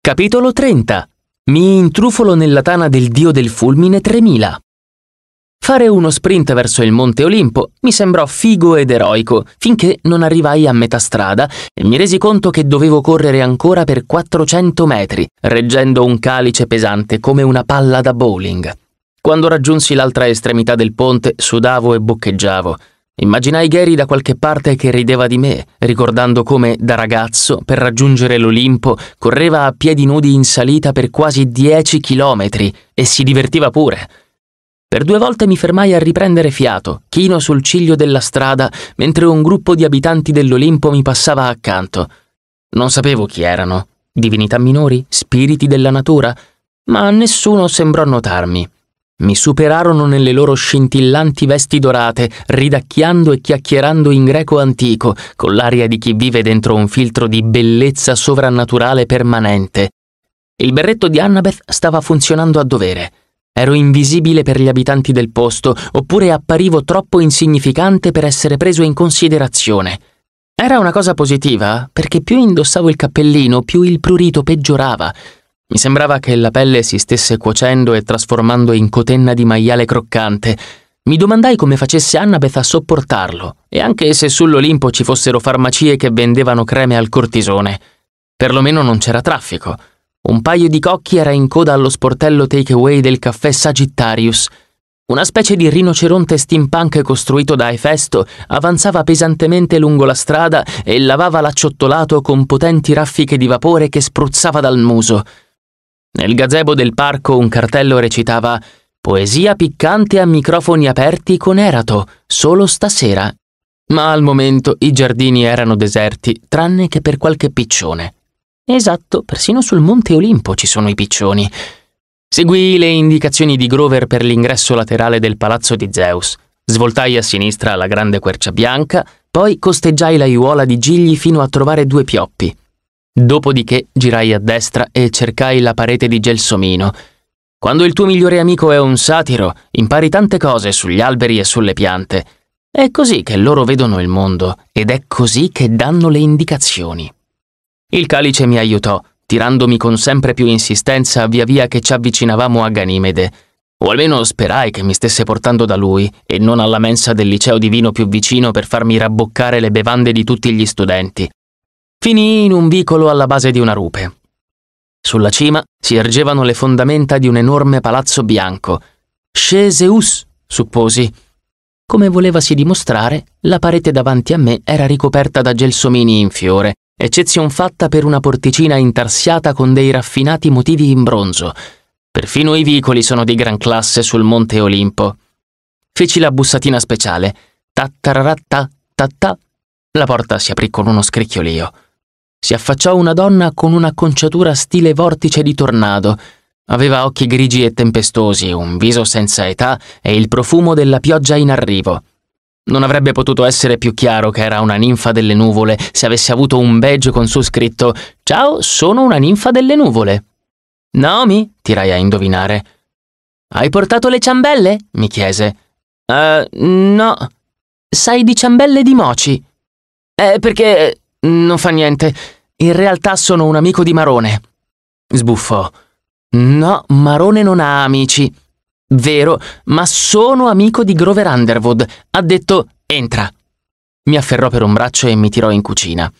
Capitolo 30 Mi intrufolo nella tana del dio del fulmine 3000 Fare uno sprint verso il Monte Olimpo mi sembrò figo ed eroico, finché non arrivai a metà strada e mi resi conto che dovevo correre ancora per 400 metri, reggendo un calice pesante come una palla da bowling. Quando raggiunsi l'altra estremità del ponte sudavo e boccheggiavo. Immaginai Gary da qualche parte che rideva di me, ricordando come, da ragazzo, per raggiungere l'Olimpo, correva a piedi nudi in salita per quasi dieci chilometri e si divertiva pure. Per due volte mi fermai a riprendere fiato, chino sul ciglio della strada, mentre un gruppo di abitanti dell'Olimpo mi passava accanto. Non sapevo chi erano, divinità minori, spiriti della natura, ma nessuno sembrò notarmi. Mi superarono nelle loro scintillanti vesti dorate, ridacchiando e chiacchierando in greco antico, con l'aria di chi vive dentro un filtro di bellezza sovrannaturale permanente. Il berretto di Annabeth stava funzionando a dovere. Ero invisibile per gli abitanti del posto, oppure apparivo troppo insignificante per essere preso in considerazione. Era una cosa positiva, perché più indossavo il cappellino, più il prurito peggiorava, mi sembrava che la pelle si stesse cuocendo e trasformando in cotenna di maiale croccante. Mi domandai come facesse Annabeth a sopportarlo, e anche se sull'Olimpo ci fossero farmacie che vendevano creme al cortisone. Perlomeno non c'era traffico. Un paio di cocchi era in coda allo sportello takeaway del caffè Sagittarius. Una specie di rinoceronte steampunk costruito da Efesto avanzava pesantemente lungo la strada e lavava l'acciottolato con potenti raffiche di vapore che spruzzava dal muso. Nel gazebo del parco un cartello recitava Poesia piccante a microfoni aperti con Erato, solo stasera. Ma al momento i giardini erano deserti, tranne che per qualche piccione. Esatto, persino sul Monte Olimpo ci sono i piccioni. Seguii le indicazioni di Grover per l'ingresso laterale del palazzo di Zeus. Svoltai a sinistra alla grande quercia bianca, poi costeggiai l'aiuola di gigli fino a trovare due pioppi. Dopodiché girai a destra e cercai la parete di gelsomino. Quando il tuo migliore amico è un satiro, impari tante cose sugli alberi e sulle piante. È così che loro vedono il mondo ed è così che danno le indicazioni. Il calice mi aiutò, tirandomi con sempre più insistenza via via che ci avvicinavamo a Ganimede. O almeno sperai che mi stesse portando da lui e non alla mensa del liceo divino più vicino per farmi rabboccare le bevande di tutti gli studenti, finì in un vicolo alla base di una rupe. Sulla cima si ergevano le fondamenta di un enorme palazzo bianco. Sceseus, supposi. Come volevasi dimostrare, la parete davanti a me era ricoperta da gelsomini in fiore, eccezion fatta per una porticina intarsiata con dei raffinati motivi in bronzo. Perfino i vicoli sono di gran classe sul Monte Olimpo. Feci la bussatina speciale. Tattararatta, tattà. La porta si aprì con uno scricchiolio. Si affacciò una donna con un'acconciatura stile vortice di tornado. Aveva occhi grigi e tempestosi, un viso senza età e il profumo della pioggia in arrivo. Non avrebbe potuto essere più chiaro che era una ninfa delle nuvole se avesse avuto un badge con su scritto Ciao, sono una ninfa delle nuvole. Naomi? tirai a indovinare. Hai portato le ciambelle? mi chiese. Uh, no. Sai di ciambelle di moci? Eh, perché non fa niente. In realtà sono un amico di Marone. Sbuffò. No, Marone non ha amici. Vero, ma sono amico di Grover Underwood. Ha detto entra. Mi afferrò per un braccio e mi tirò in cucina.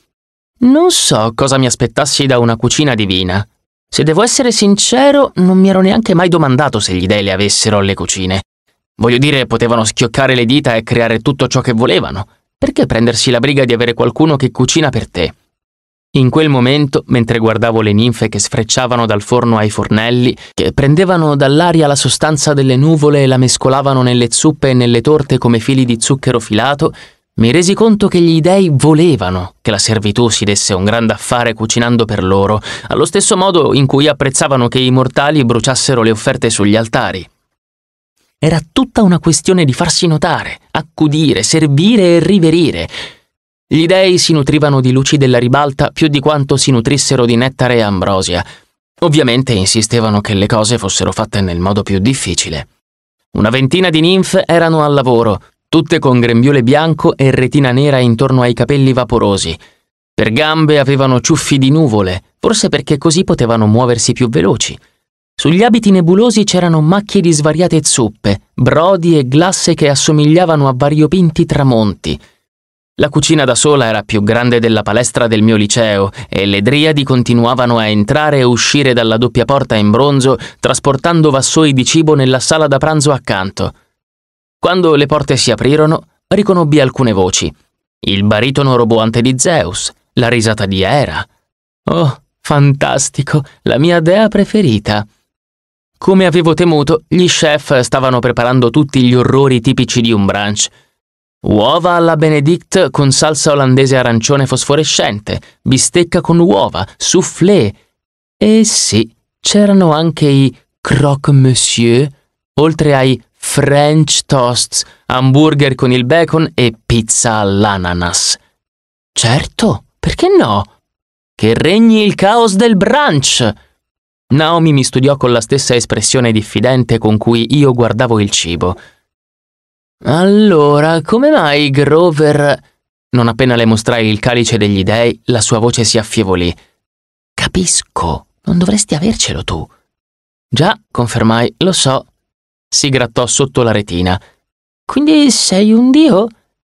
Non so cosa mi aspettassi da una cucina divina. Se devo essere sincero, non mi ero neanche mai domandato se gli dei le avessero le cucine. Voglio dire, potevano schioccare le dita e creare tutto ciò che volevano. Perché prendersi la briga di avere qualcuno che cucina per te? In quel momento, mentre guardavo le ninfe che sfrecciavano dal forno ai fornelli, che prendevano dall'aria la sostanza delle nuvole e la mescolavano nelle zuppe e nelle torte come fili di zucchero filato, mi resi conto che gli dei volevano che la servitù si desse un grande affare cucinando per loro, allo stesso modo in cui apprezzavano che i mortali bruciassero le offerte sugli altari. Era tutta una questione di farsi notare, accudire, servire e riverire. Gli dei si nutrivano di luci della ribalta più di quanto si nutrissero di nettare e ambrosia. Ovviamente insistevano che le cose fossero fatte nel modo più difficile. Una ventina di ninfe erano al lavoro, tutte con grembiule bianco e retina nera intorno ai capelli vaporosi. Per gambe avevano ciuffi di nuvole, forse perché così potevano muoversi più veloci. Sugli abiti nebulosi c'erano macchie di svariate zuppe, brodi e glasse che assomigliavano a variopinti tramonti. La cucina da sola era più grande della palestra del mio liceo e le driadi continuavano a entrare e uscire dalla doppia porta in bronzo trasportando vassoi di cibo nella sala da pranzo accanto. Quando le porte si aprirono, riconobbi alcune voci. Il baritono roboante di Zeus, la risata di Era. Oh, fantastico, la mia dea preferita. Come avevo temuto, gli chef stavano preparando tutti gli orrori tipici di un brunch. Uova alla Benedict con salsa olandese arancione fosforescente, bistecca con uova, soufflé. E sì, c'erano anche i croque monsieur, oltre ai French toasts, hamburger con il bacon e pizza all'ananas. Certo, perché no? Che regni il caos del brunch! Naomi mi studiò con la stessa espressione diffidente con cui io guardavo il cibo. Allora, come mai Grover... Non appena le mostrai il calice degli dei, la sua voce si affievolì. Capisco, non dovresti avercelo tu. Già, confermai, lo so. Si grattò sotto la retina. Quindi sei un dio?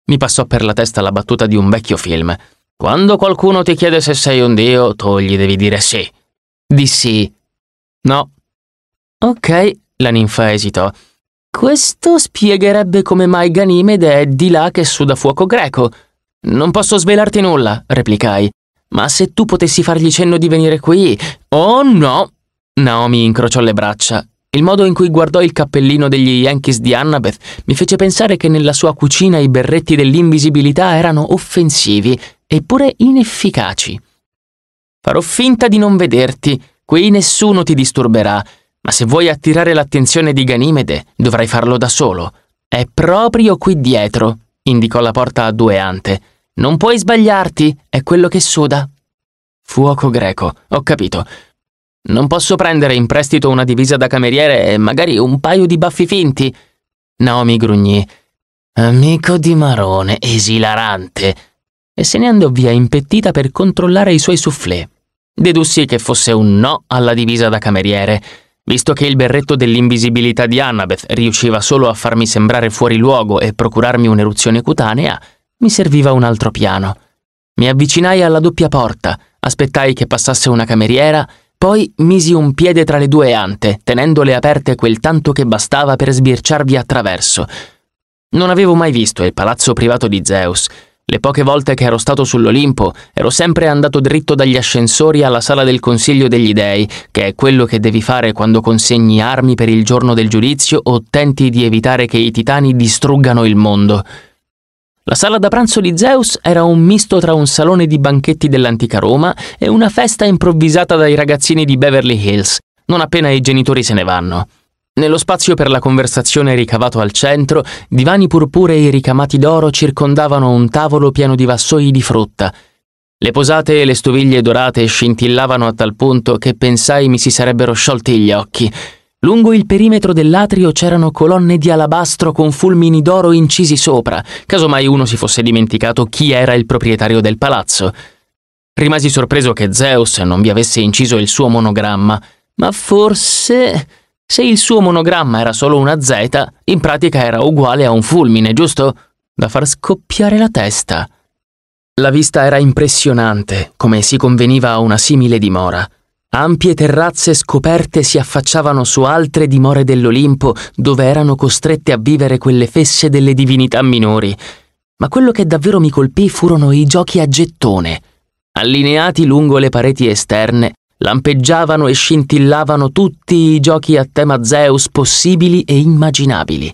Mi passò per la testa la battuta di un vecchio film. Quando qualcuno ti chiede se sei un dio, tu gli devi dire sì dissi No. Ok, la ninfa esitò. Questo spiegherebbe come mai Ganimede è di là che suda fuoco greco. Non posso svelarti nulla, replicai. Ma se tu potessi fargli cenno di venire qui. Oh no! Naomi incrociò le braccia. Il modo in cui guardò il cappellino degli Yankees di Annabeth mi fece pensare che nella sua cucina i berretti dell'invisibilità erano offensivi, eppure inefficaci. Farò finta di non vederti, Qui nessuno ti disturberà, ma se vuoi attirare l'attenzione di Ganimede dovrai farlo da solo. È proprio qui dietro, indicò la porta a due ante. Non puoi sbagliarti, è quello che suda. Fuoco greco, ho capito. Non posso prendere in prestito una divisa da cameriere e magari un paio di baffi finti. Naomi grugnì. Amico di Marone, esilarante. E se ne andò via impettita per controllare i suoi soufflé. Dedussi che fosse un no alla divisa da cameriere, visto che il berretto dell'invisibilità di Annabeth riusciva solo a farmi sembrare fuori luogo e procurarmi un'eruzione cutanea, mi serviva un altro piano. Mi avvicinai alla doppia porta, aspettai che passasse una cameriera, poi misi un piede tra le due ante, tenendole aperte quel tanto che bastava per sbirciarvi attraverso. Non avevo mai visto il palazzo privato di Zeus, le poche volte che ero stato sull'Olimpo, ero sempre andato dritto dagli ascensori alla sala del Consiglio degli Dei, che è quello che devi fare quando consegni armi per il giorno del giudizio o tenti di evitare che i titani distruggano il mondo. La sala da pranzo di Zeus era un misto tra un salone di banchetti dell'antica Roma e una festa improvvisata dai ragazzini di Beverly Hills, non appena i genitori se ne vanno. Nello spazio per la conversazione ricavato al centro, divani purpurei ricamati d'oro circondavano un tavolo pieno di vassoi di frutta. Le posate e le stoviglie dorate scintillavano a tal punto che pensai mi si sarebbero sciolti gli occhi. Lungo il perimetro dell'atrio c'erano colonne di alabastro con fulmini d'oro incisi sopra, caso mai uno si fosse dimenticato chi era il proprietario del palazzo. Rimasi sorpreso che Zeus non vi avesse inciso il suo monogramma, ma forse... Se il suo monogramma era solo una Z, in pratica era uguale a un fulmine, giusto? Da far scoppiare la testa. La vista era impressionante, come si conveniva a una simile dimora. Ampie terrazze scoperte si affacciavano su altre dimore dell'Olimpo, dove erano costrette a vivere quelle fesse delle divinità minori. Ma quello che davvero mi colpì furono i giochi a gettone, allineati lungo le pareti esterne Lampeggiavano e scintillavano tutti i giochi a tema Zeus possibili e immaginabili.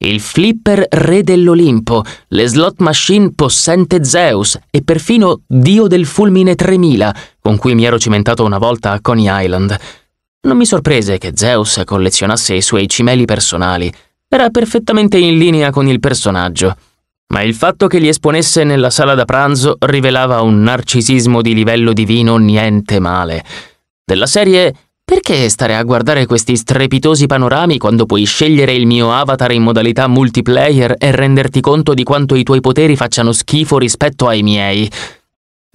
Il flipper re dell'Olimpo, le slot machine possente Zeus e perfino dio del fulmine 3000, con cui mi ero cimentato una volta a Coney Island. Non mi sorprese che Zeus collezionasse i suoi cimeli personali. Era perfettamente in linea con il personaggio ma il fatto che li esponesse nella sala da pranzo rivelava un narcisismo di livello divino niente male. Della serie perché stare a guardare questi strepitosi panorami quando puoi scegliere il mio avatar in modalità multiplayer e renderti conto di quanto i tuoi poteri facciano schifo rispetto ai miei?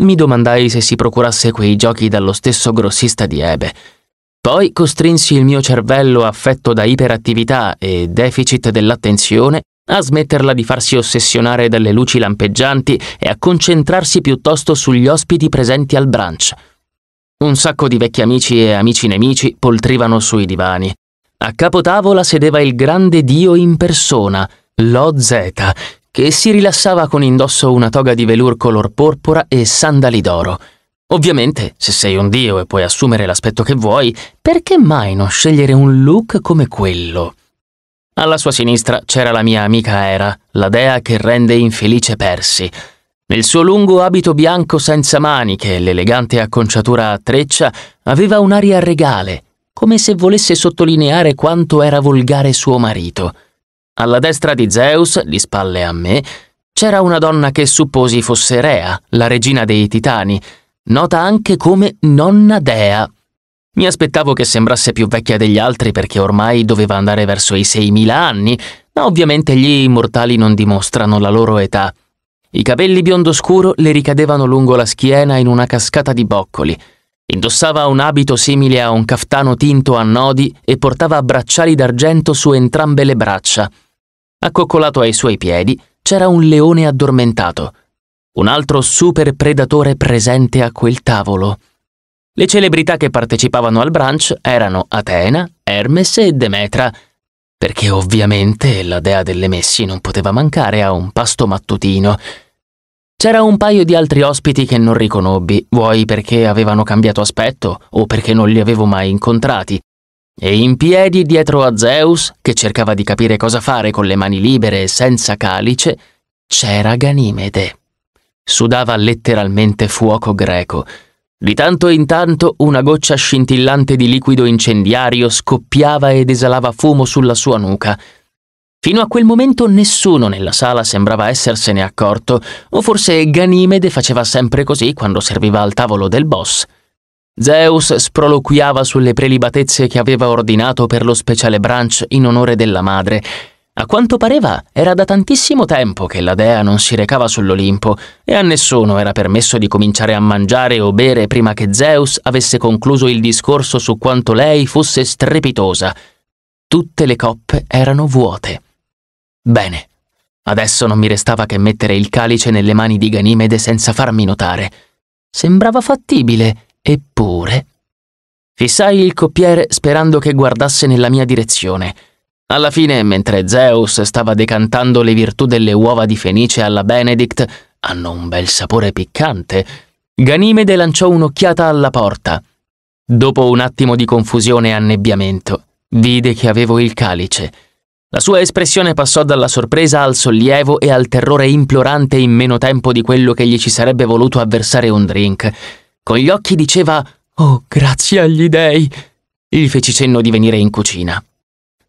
Mi domandai se si procurasse quei giochi dallo stesso grossista di Ebe. Poi costrinsi il mio cervello affetto da iperattività e deficit dell'attenzione a smetterla di farsi ossessionare dalle luci lampeggianti e a concentrarsi piuttosto sugli ospiti presenti al brunch. Un sacco di vecchi amici e amici nemici poltrivano sui divani. A capo tavola sedeva il grande dio in persona, Lo Zeta, che si rilassava con indosso una toga di velour color porpora e sandali d'oro. Ovviamente, se sei un dio e puoi assumere l'aspetto che vuoi, perché mai non scegliere un look come quello? Alla sua sinistra c'era la mia amica Era, la dea che rende infelice Persi. Nel suo lungo abito bianco senza maniche e l'elegante acconciatura a treccia aveva un'aria regale, come se volesse sottolineare quanto era volgare suo marito. Alla destra di Zeus, di spalle a me, c'era una donna che supposi fosse Rea, la regina dei Titani, nota anche come nonna dea. Mi aspettavo che sembrasse più vecchia degli altri perché ormai doveva andare verso i 6.000 anni, ma ovviamente gli immortali non dimostrano la loro età. I capelli biondo scuro le ricadevano lungo la schiena in una cascata di boccoli. Indossava un abito simile a un caftano tinto a nodi e portava bracciali d'argento su entrambe le braccia. Accoccolato ai suoi piedi c'era un leone addormentato, un altro super predatore presente a quel tavolo. Le celebrità che partecipavano al brunch erano Atena, Hermes e Demetra, perché ovviamente la dea delle messi non poteva mancare a un pasto mattutino. C'era un paio di altri ospiti che non riconobbi, vuoi perché avevano cambiato aspetto o perché non li avevo mai incontrati. E in piedi dietro a Zeus, che cercava di capire cosa fare con le mani libere e senza calice, c'era Ganimede. Sudava letteralmente fuoco greco di tanto in tanto una goccia scintillante di liquido incendiario scoppiava ed esalava fumo sulla sua nuca. Fino a quel momento nessuno nella sala sembrava essersene accorto, o forse Ganimede faceva sempre così quando serviva al tavolo del boss. Zeus sproloquiava sulle prelibatezze che aveva ordinato per lo speciale brunch in onore della madre, a quanto pareva era da tantissimo tempo che la dea non si recava sull'Olimpo e a nessuno era permesso di cominciare a mangiare o bere prima che Zeus avesse concluso il discorso su quanto lei fosse strepitosa. Tutte le coppe erano vuote. Bene, adesso non mi restava che mettere il calice nelle mani di Ganimede senza farmi notare. Sembrava fattibile, eppure... Fissai il coppiere sperando che guardasse nella mia direzione. Alla fine, mentre Zeus stava decantando le virtù delle uova di Fenice alla Benedict, hanno un bel sapore piccante, Ganimede lanciò un'occhiata alla porta. Dopo un attimo di confusione e annebbiamento, vide che avevo il calice. La sua espressione passò dalla sorpresa al sollievo e al terrore implorante in meno tempo di quello che gli ci sarebbe voluto avversare un drink. Con gli occhi diceva Oh, grazie agli dei! Gli feci cenno di venire in cucina.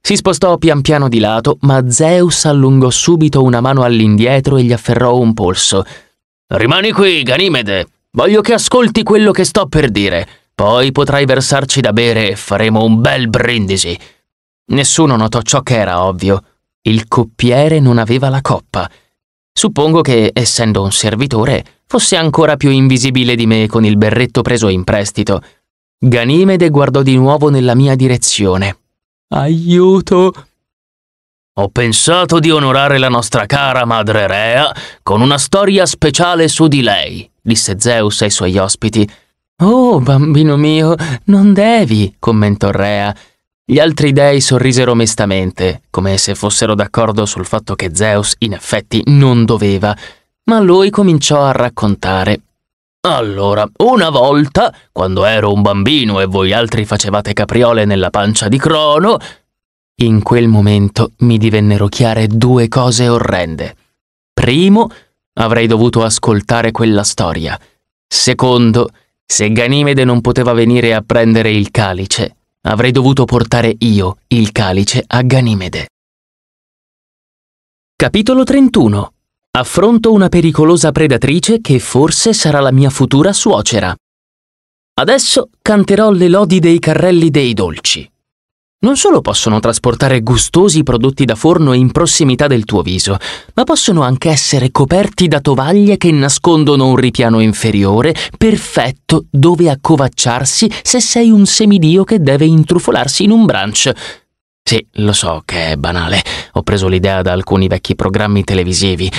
Si spostò pian piano di lato, ma Zeus allungò subito una mano all'indietro e gli afferrò un polso. Rimani qui, Ganimede. Voglio che ascolti quello che sto per dire. Poi potrai versarci da bere e faremo un bel brindisi. Nessuno notò ciò che era ovvio. Il coppiere non aveva la coppa. Suppongo che, essendo un servitore, fosse ancora più invisibile di me con il berretto preso in prestito. Ganimede guardò di nuovo nella mia direzione. Aiuto! Ho pensato di onorare la nostra cara madre Rea con una storia speciale su di lei, disse Zeus ai suoi ospiti. Oh, bambino mio, non devi, commentò Rea. Gli altri dei sorrisero mestamente, come se fossero d'accordo sul fatto che Zeus in effetti non doveva, ma lui cominciò a raccontare. Allora, una volta, quando ero un bambino e voi altri facevate capriole nella pancia di Crono, in quel momento mi divennero chiare due cose orrende. Primo, avrei dovuto ascoltare quella storia. Secondo, se Ganimede non poteva venire a prendere il calice, avrei dovuto portare io il calice a Ganimede. Capitolo 31 Affronto una pericolosa predatrice che forse sarà la mia futura suocera. Adesso canterò le lodi dei carrelli dei dolci. Non solo possono trasportare gustosi prodotti da forno in prossimità del tuo viso, ma possono anche essere coperti da tovaglie che nascondono un ripiano inferiore, perfetto dove accovacciarsi se sei un semidio che deve intrufolarsi in un branch. Sì, lo so che è banale, ho preso l'idea da alcuni vecchi programmi televisivi,